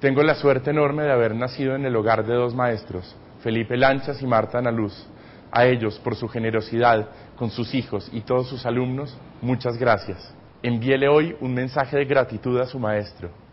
Tengo la suerte enorme de haber nacido en el hogar de dos maestros, Felipe Lanchas y Marta Analuz. A ellos, por su generosidad con sus hijos y todos sus alumnos, muchas gracias. Envíele hoy un mensaje de gratitud a su maestro.